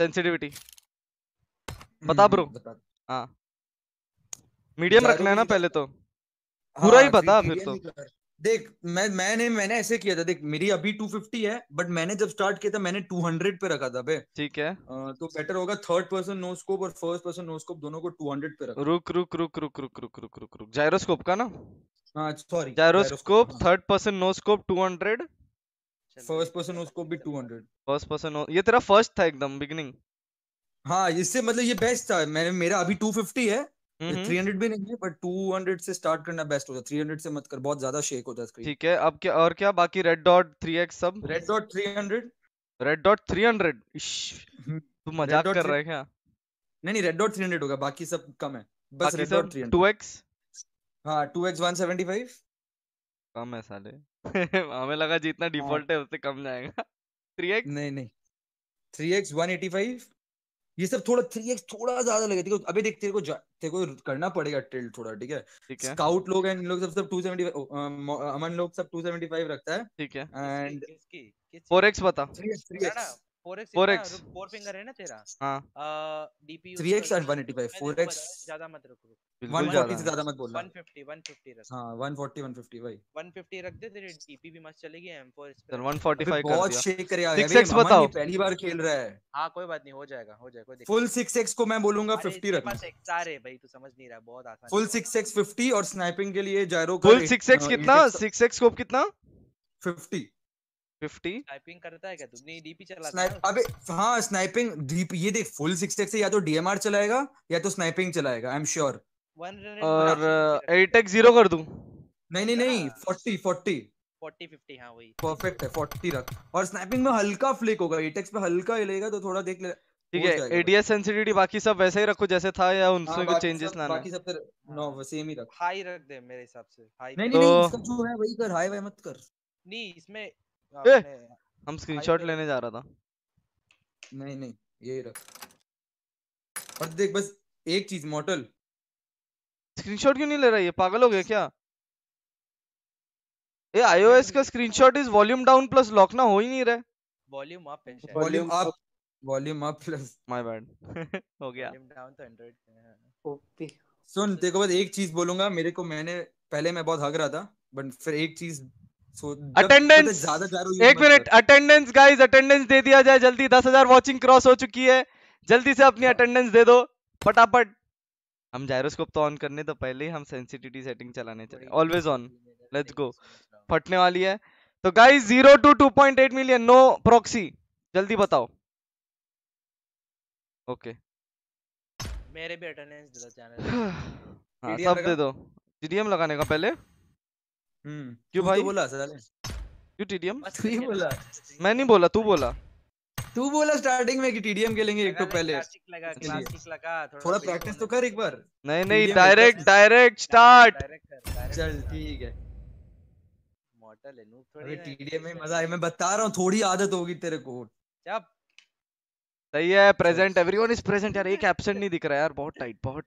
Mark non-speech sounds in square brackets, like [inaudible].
Sensitivity हम्म, बता bro हाँ medium रखना है ना पहले तो पूरा हाँ, ही बता फिर तो देख मैं मैंने मैंने ऐसे किया था देख मेरी अभी 250 है बट मैंने जब स्टार्ट किया था मैंने 200 पे रखा था बे ठीक है आ, तो बेटर होगा थर्ड पर्सन नो स्कोप और फर्स्ट पर्सन नो स्कोप दोनों को 200 पे रखा रुक रुक रुक रुक रुक रुक रुक रुक रुक जायरोस्कोप का ना हां sorry gyroscope third person no scope 200 first person उसको भी 200 फर्स्ट पर्सन ये तेरा फर्स्ट था एकदम बिगनिंग हाँ इससे मतलब ये बेस्ट था मैंने मेरा अभी 250 है थ्री हंड्रेड हम्म। भी नहीं है बट टू हंड्रेड से स्टार्ट करना बेस्ट होता है थ्री हंड्रेड से मत कर बहुत ज्यादा शेक होता है स्क्रीन ठीक है अब क्या और क्या बाकी रेड डॉट थ्री एक्स सब red dot three hundred red dot three hundred तू मजाक कर रहा है क्या नहीं नहीं रेड डॉट थ्री हंड्रेड होगा बाकी सब कम है बस red dot three hundred two X हाँ two X one seventy five कम है साले [laughs] हमें लगा जितना डिफॉल्ट हाँ। है उससे कम जाएगा 3x [laughs] नहीं नहीं 3x 185 ये सब थोड़ा 3x थोड़ा ज्यादा लगे ठीक अभी देख तेरे को तेरे को करना पड़ेगा टिल्ड थोड़ा ठीक है स्काउट लोग एंड लोग सब सब 275 अमन लोग सब 275 रखता है ठीक है एंड 4x बता 3x 3x 4x 4 फिंगर है ना तेरा हां डीपी 3x और 185 4x ज्यादा मत रखो 140 से ज्यादा मत बोलना 150 150 रख हां 140 150 भाई 150 रख दे तेरी डीपी भी मस्त चलेगी m4 इस 145 कर बहुत शेक कर यार 6x बताओ पहली बार खेल रहा है हां कोई बात नहीं हो जाएगा हो जाएगा कोई फुल 6x को मैं बोलूंगा 50 रखना बस XR है भाई तू समझ नहीं रहा बहुत आसान फुल 6x 50 और स्नाइपिंग के लिए जायरो का फुल 6x कितना 6x स्कोप कितना 50 50 स्नाइपिंग करता है क्या तुमने डीपी चला स्नाइप अबे हां स्नाइपिंग डीप ये देख फुल 66 से या तो डीएमआर चलाएगा या तो स्नाइपिंग चलाएगा आई एम श्योर और 8x 0 कर दूं नहीं नहीं नहीं 40 40 40 50 हां वही परफेक्ट है 40 रख और स्नाइपिंग में हल्का फ्लिक होगा 8x पे हल्का हिलेगा तो थोड़ा देख ले ठीक है एडीएस सेंसिटिविटी बाकी सब वैसे ही रखो जैसे था या उनसे कुछ चेंजेस लाना बाकी सब फिर नो सेम ही रख हाई रख दे मेरे हिसाब से हाई नहीं नहीं तो- इसका जो है वही कर हाई वाई मत कर नहीं इसमें ए, हम स्क्रीनशॉट लेने जा रहा था नहीं नहीं यही रख और देख बस एक चीज मॉडल स्क्रीनशॉट क्यों नहीं ले रहा ये पागल हो गया क्या ए आईओएस का screenshot is volume down plus lock ना हो ही नहीं रहा वॉल्यूम अप है volume up volume up plus my bad हो गया वॉल्यूम डाउन तो 100 ओके सुन देखो बस एक चीज बोलूंगा मेरे को मैंने पहले मैं बहुत हग रहा था बट फिर एक चीज अटेंडेंस एक मिनट अटेंडेंस गाइस अटेंडेंस दे दिया जाए जल्दी दस हजार वॉचिंग क्रॉस हो चुकी है जल्दी से अपनी अटेंडेंस हाँ। दे दो फटाफट हम जायरोस्कोप तो ऑन करने तो पहले ही हम सेंसिटिविटी सेटिंग चलाने चाहिए ऑलवेज ऑन लेट्स गो फटने वाली है तो guys zero two two point eight million no proxy जल्दी बताओ ओके मेरे भी अटेंडेंस दे दो चैनल [sighs] हाँ सब दे दो जीडीएम लगाने का पहले हम्म क्यों तो भाई बोला साले क्यों टीडीएम तू ही बोला मैं नहीं बोला तू बोला तू बोला स्टार्टिंग में कि टीडीएम खेलेंगे एक तो पहले थोड़ा प्रैक्टिस तो कर एक बार नहीं नहीं डायरेक्ट डायरेक्ट स्टार्ट चल ठीक है मॉडल है नूब थोड़ी टीडीएम में मजा है मैं बता रहा हूं थोड़ी आदत होगी तेरे को चुप सही है प्रेजेंट एवरीवन इज प्रेजेंट यार एक एब्सेंट नहीं दिख रहा यार बहुत टाइट बहुत